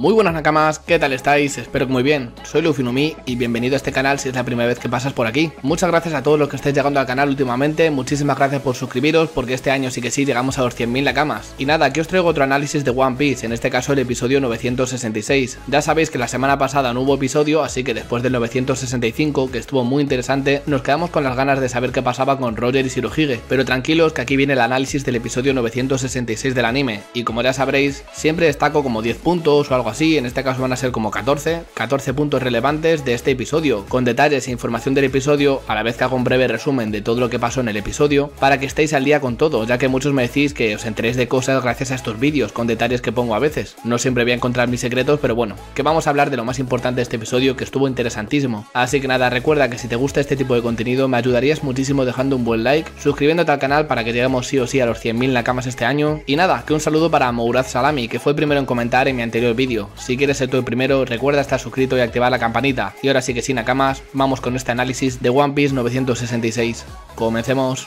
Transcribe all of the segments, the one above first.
Muy buenas nakamas, ¿qué tal estáis? Espero que muy bien. Soy Lufinumi y bienvenido a este canal si es la primera vez que pasas por aquí. Muchas gracias a todos los que estáis llegando al canal últimamente, muchísimas gracias por suscribiros porque este año sí que sí llegamos a los 100.000 nakamas. Y nada, aquí os traigo otro análisis de One Piece, en este caso el episodio 966. Ya sabéis que la semana pasada no hubo episodio, así que después del 965, que estuvo muy interesante, nos quedamos con las ganas de saber qué pasaba con Roger y Shirohige. Pero tranquilos que aquí viene el análisis del episodio 966 del anime, y como ya sabréis, siempre destaco como 10 puntos o algo así, en este caso van a ser como 14, 14 puntos relevantes de este episodio, con detalles e información del episodio, a la vez que hago un breve resumen de todo lo que pasó en el episodio, para que estéis al día con todo, ya que muchos me decís que os enteréis de cosas gracias a estos vídeos, con detalles que pongo a veces. No siempre voy a encontrar mis secretos, pero bueno, que vamos a hablar de lo más importante de este episodio, que estuvo interesantísimo. Así que nada, recuerda que si te gusta este tipo de contenido, me ayudarías muchísimo dejando un buen like, suscribiéndote al canal para que lleguemos sí o sí a los 100.000 nakamas este año. Y nada, que un saludo para Mourad Salami, que fue el primero en comentar en mi anterior vídeo si quieres ser tú el primero, recuerda estar suscrito y activar la campanita. Y ahora sí que sin acamas, vamos con este análisis de One Piece 966. Comencemos.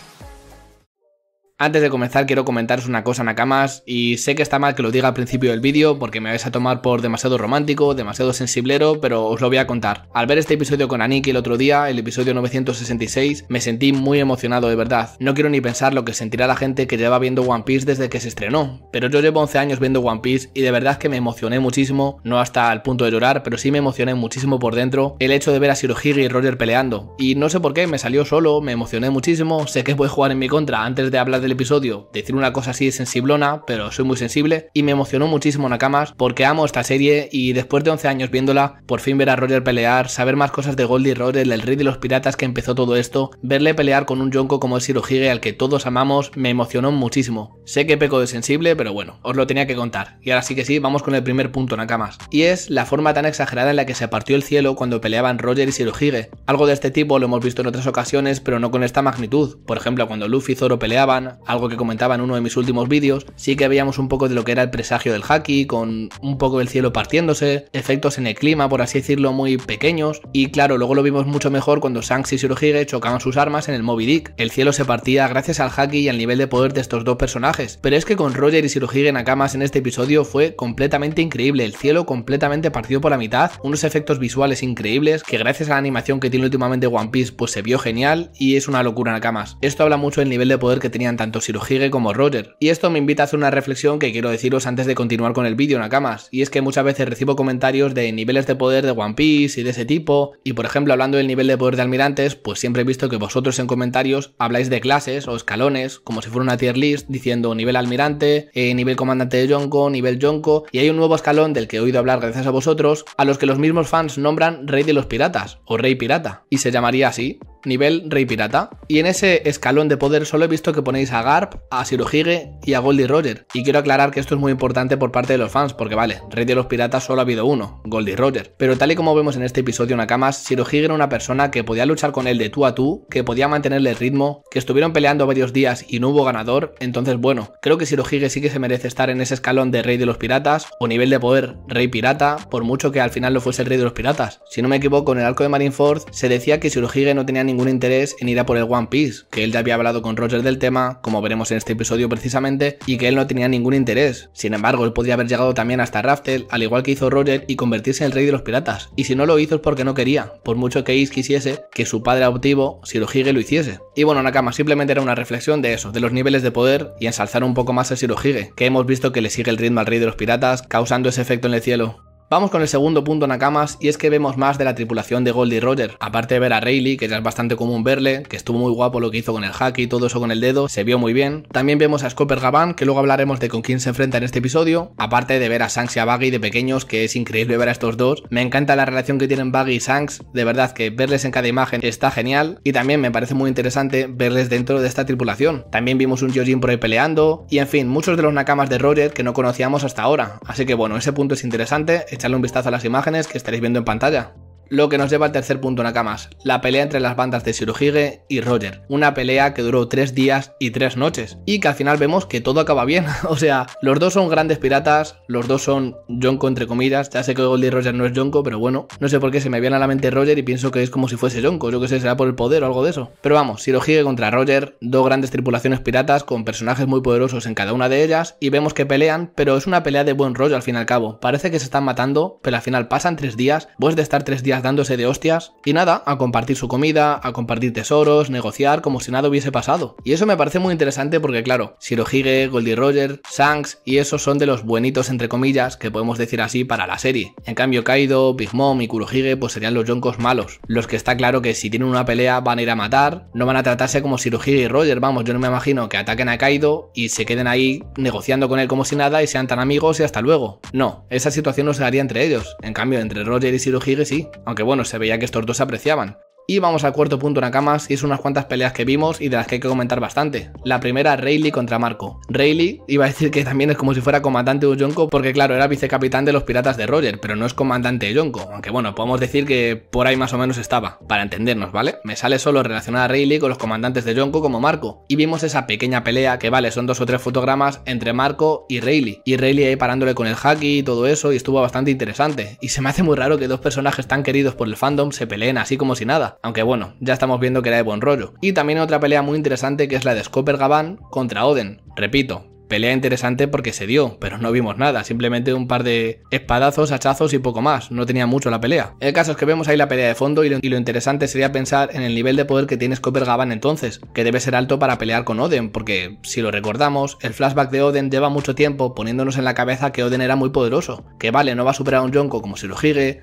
Antes de comenzar quiero comentaros una cosa Nakamas y sé que está mal que lo diga al principio del vídeo porque me vais a tomar por demasiado romántico, demasiado sensiblero, pero os lo voy a contar. Al ver este episodio con Aniki el otro día, el episodio 966, me sentí muy emocionado de verdad. No quiero ni pensar lo que sentirá la gente que lleva viendo One Piece desde que se estrenó, pero yo llevo 11 años viendo One Piece y de verdad que me emocioné muchísimo, no hasta el punto de llorar, pero sí me emocioné muchísimo por dentro el hecho de ver a Shirohige y Roger peleando. Y no sé por qué, me salió solo, me emocioné muchísimo, sé que voy a jugar en mi contra antes de hablar del episodio decir una cosa así sensiblona, pero soy muy sensible y me emocionó muchísimo Nakamas porque amo esta serie y después de 11 años viéndola, por fin ver a Roger pelear, saber más cosas de Goldie Roger, el rey de los piratas que empezó todo esto, verle pelear con un Yonko como el Hirohige al que todos amamos, me emocionó muchísimo. Sé que peco de sensible, pero bueno, os lo tenía que contar. Y ahora sí que sí, vamos con el primer punto Nakamas. Y es la forma tan exagerada en la que se partió el cielo cuando peleaban Roger y Shirohige. Algo de este tipo lo hemos visto en otras ocasiones, pero no con esta magnitud. Por ejemplo, cuando Luffy y Zoro peleaban, algo que comentaba en uno de mis últimos vídeos, sí que veíamos un poco de lo que era el presagio del Haki, con un poco del cielo partiéndose, efectos en el clima, por así decirlo, muy pequeños, y claro, luego lo vimos mucho mejor cuando Shanks y Shirohige chocaban sus armas en el Moby Dick. El cielo se partía gracias al Haki y al nivel de poder de estos dos personajes, pero es que con Roger y Shirohige Nakamas en este episodio fue completamente increíble, el cielo completamente partido por la mitad, unos efectos visuales increíbles que gracias a la animación que tiene últimamente One Piece pues se vio genial y es una locura Nakamas. Esto habla mucho del nivel de poder que tenían tanto Shirohige como Roger. Y esto me invita a hacer una reflexión que quiero deciros antes de continuar con el vídeo, Nakamas, y es que muchas veces recibo comentarios de niveles de poder de One Piece y de ese tipo, y por ejemplo hablando del nivel de poder de almirantes, pues siempre he visto que vosotros en comentarios habláis de clases o escalones, como si fuera una tier list, diciendo nivel almirante, eh, nivel comandante de Yonko, nivel Yonko, y hay un nuevo escalón del que he oído hablar gracias a vosotros, a los que los mismos fans nombran Rey de los Piratas o Rey Pirata, y se llamaría así, nivel Rey Pirata. Y en ese escalón de poder solo he visto que ponéis a Garp, a Shirohige y a Goldie Roger. Y quiero aclarar que esto es muy importante por parte de los fans, porque vale, Rey de los Piratas solo ha habido uno, Goldie Roger. Pero tal y como vemos en este episodio Nakamas, Shirohige era una persona que podía luchar con él de tú a tú, que podía mantenerle el ritmo, que estuvieron peleando varios días y no hubo ganador. Entonces, bueno, creo que Shirohige sí que se merece estar en ese escalón de Rey de los Piratas o nivel de poder Rey Pirata, por mucho que al final lo fuese el Rey de los Piratas. Si no me equivoco, en el arco de Marineford se decía que Shirohige no tenía ni ningún interés en ir a por el One Piece, que él ya había hablado con Roger del tema, como veremos en este episodio precisamente, y que él no tenía ningún interés. Sin embargo, él podría haber llegado también hasta Raftel, al igual que hizo Roger, y convertirse en el rey de los piratas. Y si no lo hizo es porque no quería, por mucho que Ace quisiese que su padre adoptivo, Shirohige, lo hiciese. Y bueno, Nakama, simplemente era una reflexión de eso, de los niveles de poder y ensalzar un poco más a Shirohige, que hemos visto que le sigue el ritmo al rey de los piratas, causando ese efecto en el cielo. Vamos con el segundo punto Nakamas y es que vemos más de la tripulación de Goldie Roger. Aparte de ver a Rayleigh, que ya es bastante común verle, que estuvo muy guapo lo que hizo con el hack y todo eso con el dedo, se vio muy bien. También vemos a Scopper Gavan, que luego hablaremos de con quién se enfrenta en este episodio. Aparte de ver a Shanks y a Baggy de pequeños, que es increíble ver a estos dos. Me encanta la relación que tienen Baggy y Shanks, de verdad que verles en cada imagen está genial. Y también me parece muy interesante verles dentro de esta tripulación. También vimos un Jojin por ahí peleando, y en fin, muchos de los Nakamas de Roger que no conocíamos hasta ahora. Así que bueno, ese punto es interesante echarle un vistazo a las imágenes que estaréis viendo en pantalla. Lo que nos lleva al tercer punto Nakamas, la pelea entre las bandas de Shirohige y Roger. Una pelea que duró tres días y tres noches y que al final vemos que todo acaba bien. o sea, los dos son grandes piratas, los dos son yonko entre comillas. Ya sé que Goldie Roger no es Jonko, pero bueno, no sé por qué se me viene a la mente Roger y pienso que es como si fuese yonko, Yo que sé, será por el poder o algo de eso. Pero vamos, Shirohige contra Roger, dos grandes tripulaciones piratas con personajes muy poderosos en cada una de ellas y vemos que pelean, pero es una pelea de buen rollo al fin y al cabo. Parece que se están matando, pero al final pasan tres días, después de estar tres días dándose de hostias y nada, a compartir su comida, a compartir tesoros, negociar como si nada hubiese pasado. Y eso me parece muy interesante porque claro, Shirohige, Goldie Roger, Shanks y esos son de los buenitos entre comillas que podemos decir así para la serie. En cambio Kaido, Big Mom y Kurohige pues serían los yonkos malos, los que está claro que si tienen una pelea van a ir a matar, no van a tratarse como Shirohige y Roger, vamos, yo no me imagino que ataquen a Kaido y se queden ahí negociando con él como si nada y sean tan amigos y hasta luego. No, esa situación no se daría entre ellos, en cambio entre Roger y Shirohige sí, aunque bueno, se veía que estos dos se apreciaban. Y vamos al cuarto punto Nakamas, y es unas cuantas peleas que vimos y de las que hay que comentar bastante. La primera, Rayleigh contra Marco. Rayleigh iba a decir que también es como si fuera comandante de Yonko, porque claro, era vicecapitán de los piratas de Roger, pero no es comandante de Yonko, aunque bueno, podemos decir que por ahí más o menos estaba, para entendernos, ¿vale? Me sale solo relacionar a Rayleigh con los comandantes de Yonko como Marco, y vimos esa pequeña pelea, que vale, son dos o tres fotogramas entre Marco y Rayleigh, y Rayleigh ahí parándole con el haki y todo eso, y estuvo bastante interesante, y se me hace muy raro que dos personajes tan queridos por el fandom se peleen así como si nada aunque bueno, ya estamos viendo que era de buen rollo. Y también otra pelea muy interesante que es la de Scopper Gaban contra Oden. Repito, pelea interesante porque se dio, pero no vimos nada, simplemente un par de espadazos, hachazos y poco más, no tenía mucho la pelea. El caso es que vemos ahí la pelea de fondo y lo, interesante sería pensar en el nivel de poder que tiene Scopper Gaban entonces, que debe ser alto para pelear con Oden, porque si lo recordamos, el flashback de Oden lleva mucho tiempo poniéndonos en la cabeza que Oden era muy poderoso, que vale, no va a superar a un Yonko como si lo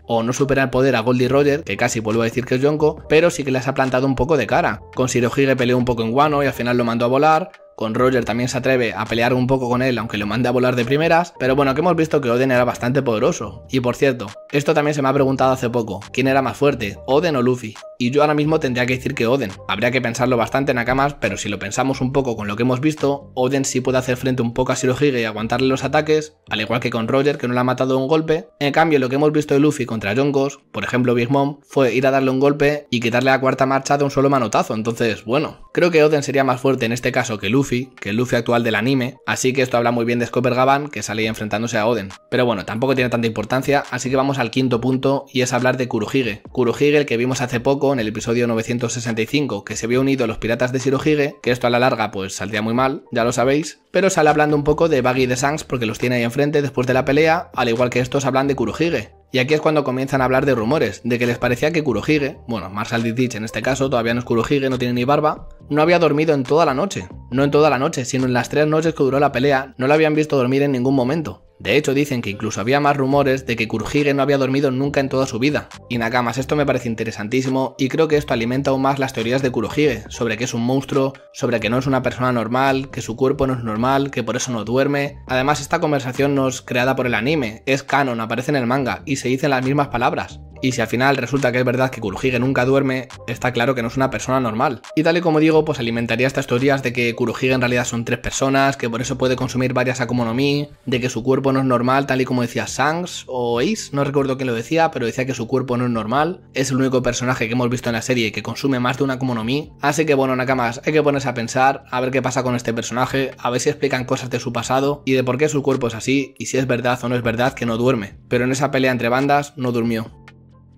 o no supera el poder a Goldie Roger, que casi vuelvo a decir que es Yonko, pero sí que les ha plantado un poco de cara. Con Sirohige peleó un poco en Guano y al final lo mandó a volar, con Roger también se atreve a pelear un poco con él, aunque lo mande a volar de primeras, pero bueno, que hemos visto que Oden era bastante poderoso. Y por cierto, esto también se me ha preguntado hace poco, ¿quién era más fuerte, Oden o Luffy? Y yo ahora mismo tendría que decir que Oden. Habría que pensarlo bastante, en Nakamas, pero si lo pensamos un poco con lo que hemos visto, Oden sí puede hacer frente un poco a Shirohige y aguantarle los ataques, al igual que con Roger, que no le ha matado un golpe. En cambio, lo que hemos visto de Luffy contra Jonkos, por ejemplo Big Mom, fue ir a darle un golpe y quitarle la cuarta marcha de un solo manotazo. Entonces, bueno, creo que Oden sería más fuerte en este caso que Luffy que el Luffy actual del anime, así que esto habla muy bien de Scopper Gaban que sale enfrentándose a Oden. Pero bueno, tampoco tiene tanta importancia, así que vamos al quinto punto y es hablar de Kurohige. Kurohige el que vimos hace poco en el episodio 965 que se había unido a los piratas de Shirohige, que esto a la larga pues saldría muy mal, ya lo sabéis, pero sale hablando un poco de Baggy de Sangs porque los tiene ahí enfrente después de la pelea, al igual que estos hablan de Kurohige. Y aquí es cuando comienzan a hablar de rumores, de que les parecía que Kurohige, bueno, Marshall Ditich en este caso, todavía no es Kurohige, no tiene ni barba, no había dormido en toda la noche. No en toda la noche, sino en las tres noches que duró la pelea, no lo habían visto dormir en ningún momento. De hecho, dicen que incluso había más rumores de que Kurohige no había dormido nunca en toda su vida. Y Nakamas, esto me parece interesantísimo y creo que esto alimenta aún más las teorías de Kurohige sobre que es un monstruo, sobre que no es una persona normal, que su cuerpo no es normal, que por eso no duerme. Además, esta conversación no es creada por el anime, es canon, aparece en el manga y se dicen las mismas palabras. Y si al final resulta que es verdad que Kurohige nunca duerme, está claro que no es una persona normal. Y tal y como digo, pues alimentaría estas teorías de que Kurohige en realidad son tres personas, que por eso puede consumir varias Mi, de que su cuerpo no es normal, tal y como decía Shanks, o Ace, no recuerdo quién lo decía, pero decía que su cuerpo no es normal. Es el único personaje que hemos visto en la serie que consume más de una Mi. Así que bueno, Nakamas, hay que ponerse a pensar, a ver qué pasa con este personaje, a ver si explican cosas de su pasado y de por qué su cuerpo es así y si es verdad o no es verdad que no duerme. Pero en esa pelea entre bandas no durmió.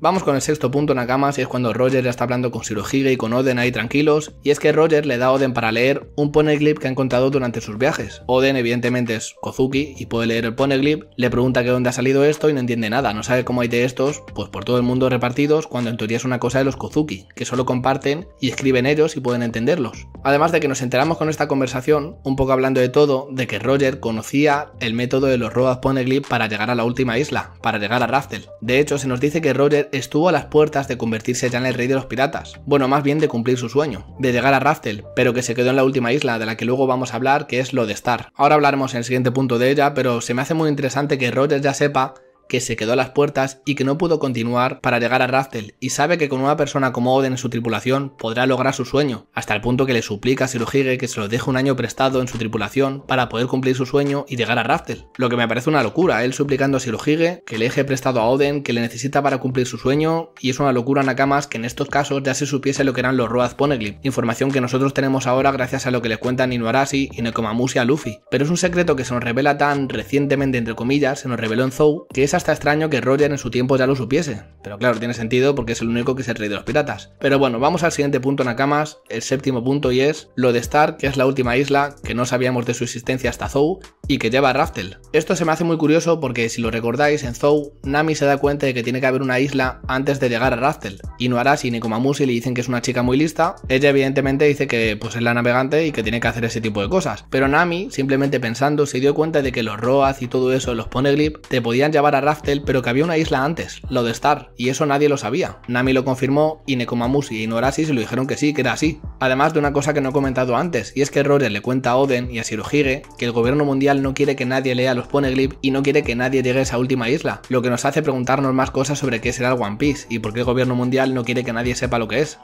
Vamos con el sexto punto Nakamas y es cuando Roger ya está hablando con Shirohige y con Oden ahí tranquilos y es que Roger le da a Oden para leer un poneglyph que ha encontrado durante sus viajes. Oden evidentemente es Kozuki y puede leer el poneglyph, le pregunta que dónde ha salido esto y no entiende nada, no sabe cómo hay de estos pues por todo el mundo repartidos cuando en teoría es una cosa de los Kozuki, que solo comparten y escriben ellos y pueden entenderlos. Además de que nos enteramos con esta conversación, un poco hablando de todo, de que Roger conocía el método de los robots Poneglyph para llegar a la última isla, para llegar a Raftel. De hecho se nos dice que Roger estuvo a las puertas de convertirse ya en el rey de los piratas, bueno, más bien de cumplir su sueño, de llegar a Raftel, pero que se quedó en la última isla de la que luego vamos a hablar, que es lo de Star. Ahora hablaremos en el siguiente punto de ella, pero se me hace muy interesante que Roger ya sepa que se quedó a las puertas y que no pudo continuar para llegar a Raftel y sabe que con una persona como Oden en su tripulación podrá lograr su sueño, hasta el punto que le suplica a Shirohige que se lo deje un año prestado en su tripulación para poder cumplir su sueño y llegar a Raftel. Lo que me parece una locura, él suplicando a Shirohige que le deje prestado a Oden que le necesita para cumplir su sueño y es una locura Nakamas que en estos casos ya se supiese lo que eran los Road Poneglyph, información que nosotros tenemos ahora gracias a lo que le cuentan Inuarashi y Nekomamushi a Luffy, pero es un secreto que se nos revela tan recientemente entre comillas, se nos reveló en Zou, que esas está extraño que Roger en su tiempo ya lo supiese, pero claro, tiene sentido porque es el único que se rey de los piratas. Pero bueno, vamos al siguiente punto Nakamas, el séptimo punto y es lo de Stark, que es la última isla que no sabíamos de su existencia hasta Zou, y que lleva a Raftel. Esto se me hace muy curioso porque si lo recordáis, en Zou, Nami se da cuenta de que tiene que haber una isla antes de llegar a Raftel. Y como y Nekomamushi le dicen que es una chica muy lista, ella evidentemente dice que pues es la navegante y que tiene que hacer ese tipo de cosas. Pero Nami, simplemente pensando, se dio cuenta de que los roas y todo eso, los Poneglyph, te podían llevar a Raftel, pero que había una isla antes, lo de Star, y eso nadie lo sabía. Nami lo confirmó y Nekomamushi y Noarashi se lo dijeron que sí, que era así. Además de una cosa que no he comentado antes, y es que Rory le cuenta a Oden y a Shirohige que el gobierno mundial no quiere que nadie lea los poneglyph y no quiere que nadie llegue a esa última isla, lo que nos hace preguntarnos más cosas sobre qué será el One Piece y por qué el gobierno mundial no quiere que nadie sepa lo que es.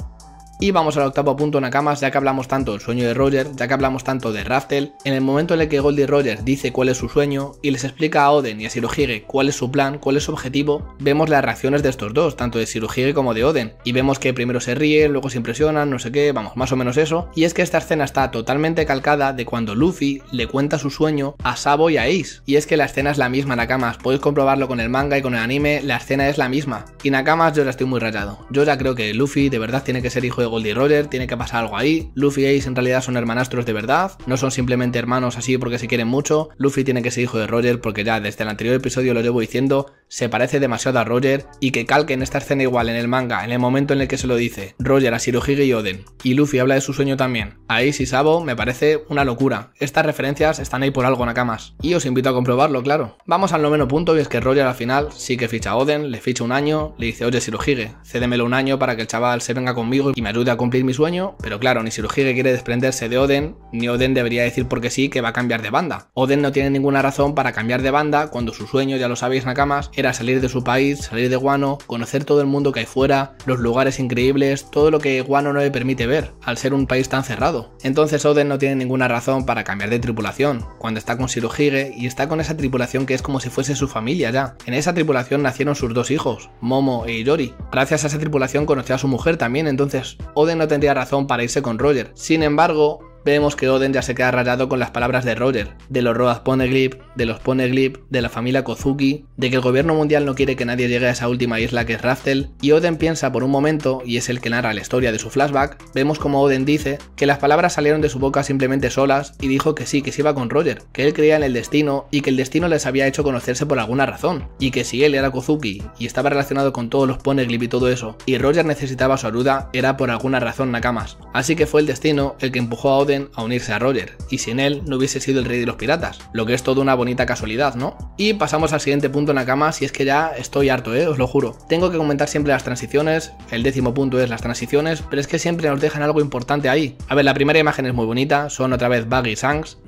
Y vamos al octavo punto, Nakamas, ya que hablamos tanto del sueño de Roger, ya que hablamos tanto de Raftel, en el momento en el que Goldie Roger dice cuál es su sueño y les explica a Oden y a Shirohige cuál es su plan, cuál es su objetivo, vemos las reacciones de estos dos, tanto de Shirohige como de Oden, y vemos que primero se ríen, luego se impresionan, no sé qué, vamos, más o menos eso, y es que esta escena está totalmente calcada de cuando Luffy le cuenta su sueño a Sabo y a Ace, y es que la escena es la misma, Nakamas, podéis comprobarlo con el manga y con el anime, la escena es la misma, y Nakamas yo ya estoy muy rayado, yo ya creo que Luffy de verdad tiene que ser hijo de Goldie Roger, tiene que pasar algo ahí. Luffy y Ace en realidad son hermanastros de verdad, no son simplemente hermanos así porque se quieren mucho. Luffy tiene que ser hijo de Roger porque ya desde el anterior episodio lo llevo diciendo, se parece demasiado a Roger y que calque en esta escena igual en el manga en el momento en el que se lo dice Roger a Shirohige y Oden. Y Luffy habla de su sueño también. A Ace y Sabo me parece una locura. Estas referencias están ahí por algo Nakamas. Y os invito a comprobarlo, claro. Vamos al noveno punto y es que Roger al final sí que ficha a Oden, le ficha un año, le dice oye Shirohige, cédemelo un año para que el chaval se venga conmigo y me ayude a cumplir mi sueño, pero claro, ni Shirohige quiere desprenderse de Oden, ni Oden debería decir porque sí que va a cambiar de banda. Oden no tiene ninguna razón para cambiar de banda cuando su sueño, ya lo sabéis Nakamas, era salir de su país, salir de Guano, conocer todo el mundo que hay fuera, los lugares increíbles, todo lo que Guano no le permite ver, al ser un país tan cerrado. Entonces Oden no tiene ninguna razón para cambiar de tripulación, cuando está con Shirohige y está con esa tripulación que es como si fuese su familia ya. En esa tripulación nacieron sus dos hijos, Momo e Iori. Gracias a esa tripulación conoció a su mujer también, entonces Oden no tendría razón para irse con Roger. Sin embargo, Vemos que Oden ya se queda rayado con las palabras de Roger, de los Road Poneglyph, de los Poneglyph, de la familia Kozuki, de que el gobierno mundial no quiere que nadie llegue a esa última isla que es Raftel, y Oden piensa por un momento, y es el que narra la historia de su flashback, vemos como Oden dice que las palabras salieron de su boca simplemente solas y dijo que sí, que se iba con Roger, que él creía en el destino y que el destino les había hecho conocerse por alguna razón, y que si él era Kozuki y estaba relacionado con todos los Poneglyph y todo eso, y Roger necesitaba su ayuda, era por alguna razón Nakamas. Así que fue el destino el que empujó a Oden a unirse a Roger, y sin él no hubiese sido el rey de los piratas, lo que es toda una bonita casualidad, ¿no? Y pasamos al siguiente punto en la cama, si es que ya estoy harto, ¿eh? Os lo juro. Tengo que comentar siempre las transiciones, el décimo punto es las transiciones, pero es que siempre nos dejan algo importante ahí. A ver, la primera imagen es muy bonita, son otra vez Buggy y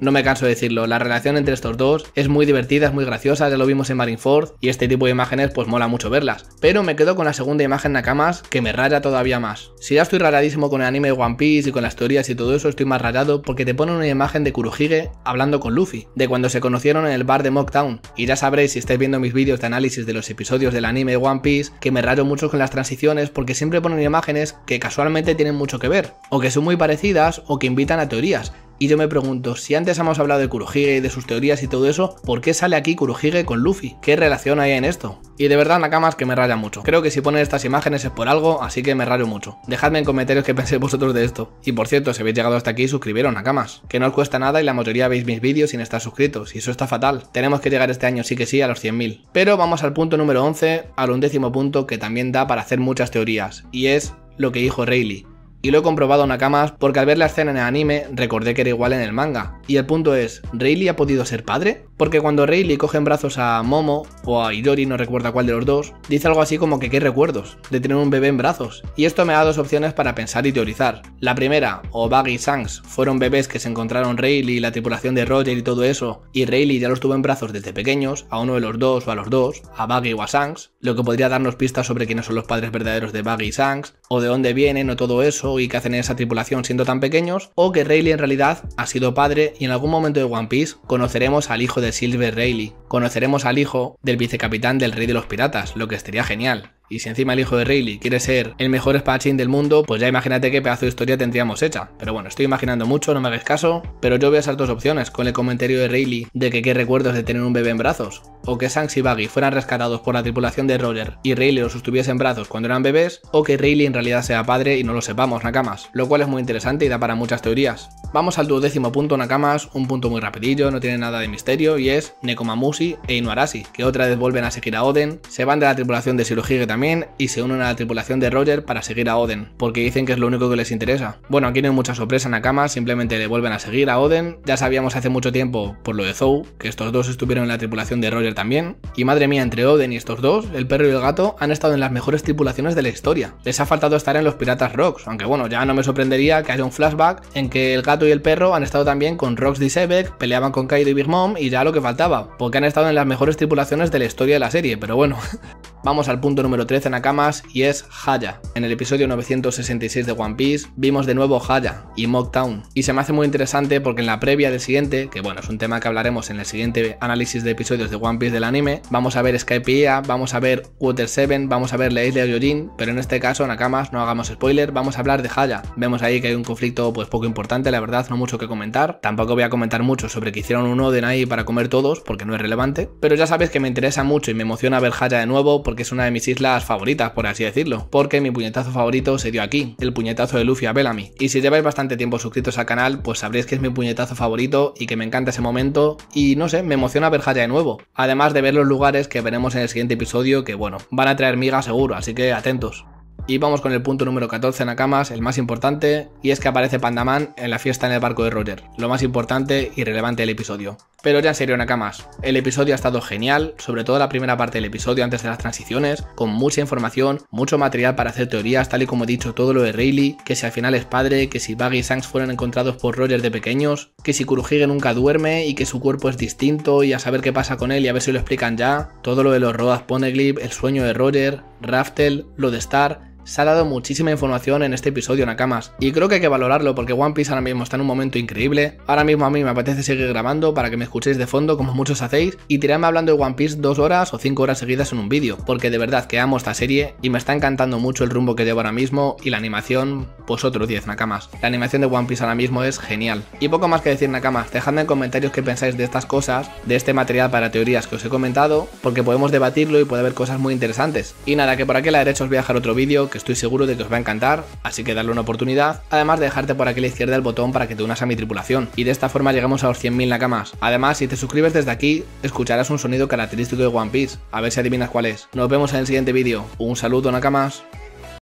no me canso de decirlo, la relación entre estos dos es muy divertida, es muy graciosa, ya lo vimos en Marineford, y este tipo de imágenes pues mola mucho verlas. Pero me quedo con la segunda imagen Nakamas, que me raya todavía más. Si ya estoy raradísimo con el anime de One Piece y con las teorías y todo eso, estoy más porque te ponen una imagen de Kurohige hablando con Luffy, de cuando se conocieron en el bar de Mocktown. Y ya sabréis si estáis viendo mis vídeos de análisis de los episodios del anime One Piece que me rayo mucho con las transiciones porque siempre ponen imágenes que casualmente tienen mucho que ver, o que son muy parecidas o que invitan a teorías, y yo me pregunto, si antes hemos hablado de Kurohige y de sus teorías y todo eso, ¿por qué sale aquí Kurohige con Luffy? ¿Qué relación hay en esto? Y de verdad, Nakamas, que me raya mucho. Creo que si ponen estas imágenes es por algo, así que me rayo mucho. Dejadme en comentarios qué pensáis vosotros de esto. Y por cierto, si habéis llegado hasta aquí, suscribiros, Nakamas. Que no os cuesta nada y la mayoría veis mis vídeos sin estar suscritos, y eso está fatal. Tenemos que llegar este año sí que sí a los 100.000. Pero vamos al punto número 11, al undécimo punto que también da para hacer muchas teorías, y es lo que dijo Rayleigh. Y lo he comprobado Nakamas porque al ver la escena en el anime recordé que era igual en el manga. Y el punto es, ¿Rayleigh ha podido ser padre? porque cuando Rayleigh coge en brazos a Momo o a Idori, no recuerda cuál de los dos, dice algo así como que qué recuerdos de tener un bebé en brazos. Y esto me da dos opciones para pensar y teorizar. La primera, o Baggy y Shanks fueron bebés que se encontraron Rayleigh y la tripulación de Roger y todo eso, y Rayleigh ya los tuvo en brazos desde pequeños, a uno de los dos o a los dos, a Baggy o a Shanks, lo que podría darnos pistas sobre quiénes son los padres verdaderos de Baggy y Shanks, o de dónde vienen o todo eso y qué hacen en esa tripulación siendo tan pequeños, o que Rayleigh en realidad ha sido padre y en algún momento de One Piece conoceremos al hijo de Silver Rayleigh. Conoceremos al hijo del vicecapitán del Rey de los Piratas, lo que estaría genial, y si encima el hijo de Rayleigh quiere ser el mejor espadachín del mundo, pues ya imagínate qué pedazo de historia tendríamos hecha. Pero bueno, estoy imaginando mucho, no me hagas caso, pero yo veo esas dos opciones, con el comentario de Rayleigh de que qué recuerdos de tener un bebé en brazos, o que Shanks y Baggy fueran rescatados por la tripulación de Roger y Rayleigh los sostuviese en brazos cuando eran bebés, o que Rayleigh en realidad sea padre y no lo sepamos, Nakamas, lo cual es muy interesante y da para muchas teorías. Vamos al duodécimo punto, Nakamas, un punto muy rapidillo, no tiene nada de misterio, y es Nekomamushi e Inuarashi, que otra vez vuelven a seguir a Oden, se van de la tripulación de Shirohige también y se unen a la tripulación de Roger para seguir a Oden, porque dicen que es lo único que les interesa. Bueno, aquí no hay mucha sorpresa Nakama, simplemente le vuelven a seguir a Oden, ya sabíamos hace mucho tiempo por lo de Zou, que estos dos estuvieron en la tripulación de Roger también, y madre mía, entre Oden y estos dos, el perro y el gato han estado en las mejores tripulaciones de la historia. Les ha faltado estar en los Piratas Rocks, aunque bueno, ya no me sorprendería que haya un flashback en que el gato y el perro han estado también con Rocks Sebek, peleaban con Kaido y Big Mom y ya lo que faltaba, porque han estado en las mejores tripulaciones de la historia de la serie, pero bueno. Vamos al punto número 13 Nakamas y es Haya. En el episodio 966 de One Piece vimos de nuevo Haya y Mock Y se me hace muy interesante porque en la previa del siguiente, que bueno, es un tema que hablaremos en el siguiente análisis de episodios de One Piece del anime, vamos a ver Skypiea, vamos a ver Water 7, vamos a ver La Isla de Yojin, pero en este caso en Nakamas, no hagamos spoiler, vamos a hablar de Haya. Vemos ahí que hay un conflicto pues poco importante, la verdad, no mucho que comentar. Tampoco voy a comentar mucho sobre que hicieron un Oden ahí para comer todos, porque no es relevante. Pero ya sabéis que me interesa mucho y me emociona ver Haya de nuevo porque es una de mis islas favoritas, por así decirlo, porque mi puñetazo favorito se dio aquí, el puñetazo de Luffy a Bellamy. Y si lleváis bastante tiempo suscritos al canal, pues sabréis que es mi puñetazo favorito y que me encanta ese momento y no sé, me emociona ver Haya de nuevo, además de ver los lugares que veremos en el siguiente episodio que bueno, van a traer migas seguro, así que atentos. Y vamos con el punto número 14, Nakamas, el más importante, y es que aparece Pandaman en la fiesta en el barco de Roger, lo más importante y relevante del episodio. Pero ya en serio, Nakamas, el episodio ha estado genial, sobre todo la primera parte del episodio antes de las transiciones, con mucha información, mucho material para hacer teorías, tal y como he dicho todo lo de Rayleigh, que si al final es padre, que si Buggy y Shanks fueron encontrados por Roger de pequeños, que si Kurohige nunca duerme y que su cuerpo es distinto y a saber qué pasa con él y a ver si lo explican ya, todo lo de los Rodas Poneglyph, el sueño de Roger, Raftel, lo de Star, se ha dado muchísima información en este episodio, Nakamas, y creo que hay que valorarlo porque One Piece ahora mismo está en un momento increíble. Ahora mismo a mí me apetece seguir grabando para que me escuchéis de fondo, como muchos hacéis, y tirarme hablando de One Piece dos horas o cinco horas seguidas en un vídeo, porque de verdad que amo esta serie y me está encantando mucho el rumbo que llevo ahora mismo y la animación, pues otro 10, Nakamas. La animación de One Piece ahora mismo es genial. Y poco más que decir, Nakamas, dejadme en comentarios qué pensáis de estas cosas, de este material para teorías que os he comentado, porque podemos debatirlo y puede haber cosas muy interesantes. Y nada, que por aquí a la derecha os voy a dejar otro vídeo que estoy seguro de que os va a encantar, así que darle una oportunidad, además de dejarte por aquí a la izquierda el botón para que te unas a mi tripulación, y de esta forma llegamos a los 100.000 nakamas. Además, si te suscribes desde aquí, escucharás un sonido característico de One Piece, a ver si adivinas cuál es. Nos vemos en el siguiente vídeo, un saludo nakamas.